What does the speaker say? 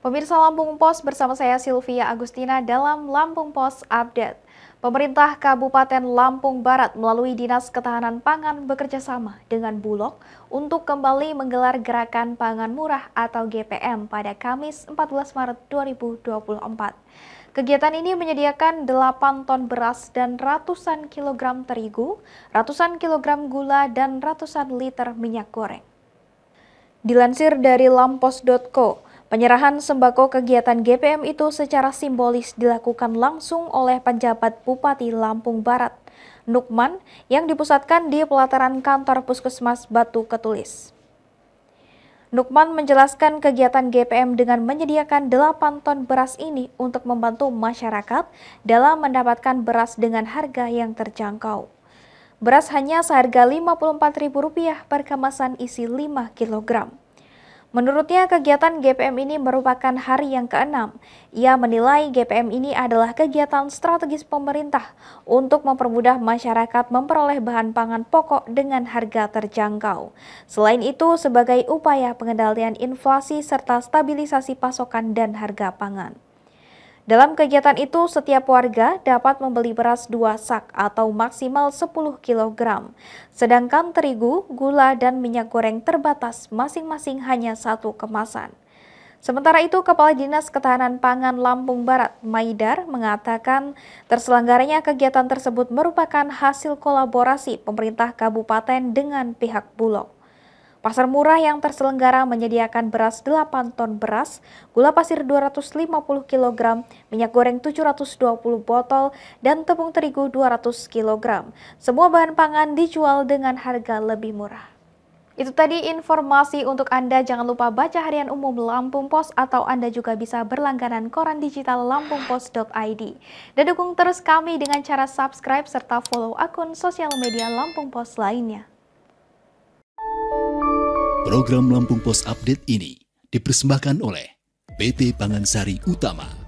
Pemirsa Lampung Pos bersama saya Sylvia Agustina dalam Lampung Pos Update. Pemerintah Kabupaten Lampung Barat melalui Dinas Ketahanan Pangan bekerjasama dengan Bulog untuk kembali menggelar Gerakan Pangan Murah atau GPM pada Kamis 14 Maret 2024. Kegiatan ini menyediakan 8 ton beras dan ratusan kilogram terigu, ratusan kilogram gula, dan ratusan liter minyak goreng. Dilansir dari lampos.co, Penyerahan sembako kegiatan GPM itu secara simbolis dilakukan langsung oleh penjabat Bupati Lampung Barat, Nukman, yang dipusatkan di pelataran kantor Puskesmas Batu Ketulis. Nukman menjelaskan kegiatan GPM dengan menyediakan 8 ton beras ini untuk membantu masyarakat dalam mendapatkan beras dengan harga yang terjangkau. Beras hanya seharga Rp54.000 per kemasan isi 5 kilogram. Menurutnya, kegiatan GPM ini merupakan hari yang keenam. Ia menilai GPM ini adalah kegiatan strategis pemerintah untuk mempermudah masyarakat memperoleh bahan pangan pokok dengan harga terjangkau. Selain itu, sebagai upaya pengendalian inflasi serta stabilisasi pasokan dan harga pangan. Dalam kegiatan itu, setiap warga dapat membeli beras dua sak atau maksimal 10 kg. Sedangkan terigu, gula, dan minyak goreng terbatas masing-masing hanya satu kemasan. Sementara itu, Kepala Dinas Ketahanan Pangan Lampung Barat, Maidar, mengatakan terselenggaranya kegiatan tersebut merupakan hasil kolaborasi pemerintah kabupaten dengan pihak Bulog. Pasar murah yang terselenggara menyediakan beras 8 ton beras, gula pasir 250 kg, minyak goreng 720 botol, dan tepung terigu 200 kg. Semua bahan pangan dijual dengan harga lebih murah. Itu tadi informasi untuk Anda. Jangan lupa baca harian umum Lampung Pos atau Anda juga bisa berlangganan koran digital lampungpos.id. Dan dukung terus kami dengan cara subscribe serta follow akun sosial media Lampung Pos lainnya. Program Lampung Pos Update ini dipersembahkan oleh PT Pangansari Utama.